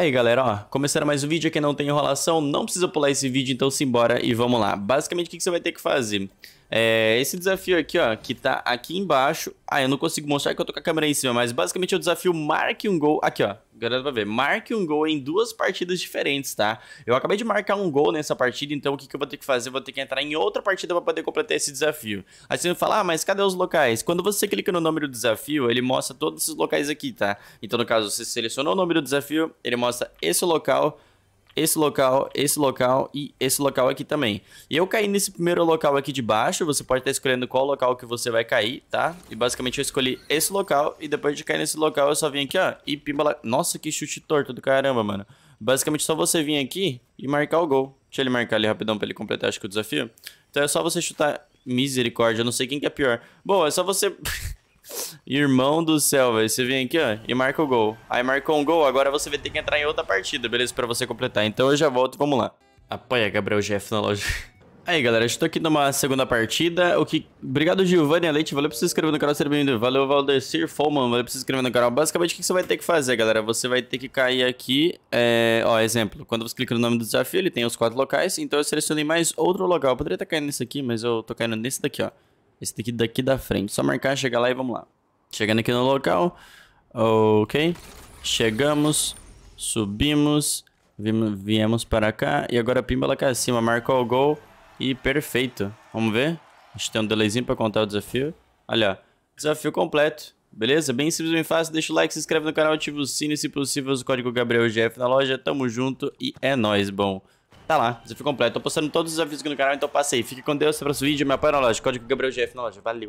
Aí galera, ó, começando mais um vídeo que não tem enrolação, não precisa pular esse vídeo, então simbora e vamos lá. Basicamente o que você vai ter que fazer? É, esse desafio aqui, ó, que tá aqui embaixo, ah, eu não consigo mostrar que eu tô com a câmera em cima, mas basicamente é o desafio marque um gol, aqui ó, Galera vai ver. Marque um gol em duas partidas diferentes, tá? Eu acabei de marcar um gol nessa partida, então o que, que eu vou ter que fazer? Eu vou ter que entrar em outra partida para poder completar esse desafio. Aí você vai falar, ah, mas cadê os locais? Quando você clica no nome do desafio, ele mostra todos esses locais aqui, tá? Então, no caso, você selecionou o nome do desafio, ele mostra esse local esse local, esse local e esse local aqui também. E eu caí nesse primeiro local aqui de baixo, você pode estar escolhendo qual local que você vai cair, tá? E basicamente eu escolhi esse local e depois de cair nesse local eu só vim aqui, ó, e pimbala... Nossa, que chute torto do caramba, mano. Basicamente só você vir aqui e marcar o gol. Deixa ele marcar ali rapidão pra ele completar, acho que o desafio. Então é só você chutar... Misericórdia, eu não sei quem que é pior. Bom, é só você... Irmão do céu, velho. Você vem aqui, ó, e marca o gol. Aí marcou um gol, agora você vai ter que entrar em outra partida, beleza? Pra você completar. Então eu já volto e vamos lá. Apanha Gabriel Jeff na loja. Aí, galera, estou aqui numa segunda partida. O que... Obrigado, Giovanni Leite. Valeu por se inscrever no canal, seja bem-vindo. Valeu, Valdecir Foman. Valeu por se inscrever no canal. Basicamente, o que você vai ter que fazer, galera? Você vai ter que cair aqui... É... Ó, exemplo. Quando você clica no nome do desafio, ele tem os quatro locais. Então, eu selecionei mais outro local. Eu poderia estar caindo nesse aqui, mas eu tô caindo nesse daqui, ó. Esse daqui daqui da frente. Só marcar, chegar lá e vamos lá. Chegando aqui no local. Ok. Chegamos. Subimos. Viemos para cá. E agora pimba lá cá cima. Marcou o gol. E perfeito. Vamos ver? A gente tem um delayzinho para contar o desafio. Olha, desafio completo. Beleza? Bem simples, bem fácil. Deixa o like, se inscreve no canal, ativa o sino e, se possível, usa o código GabrielGF na loja. Tamo junto e é nóis, bom tá lá, desafio completo. Tô postando todos os avisos aqui no canal, então passei. Fique com Deus, até o próximo vídeo. Me apoia na loja, código GabrielGF na loja. Valeu!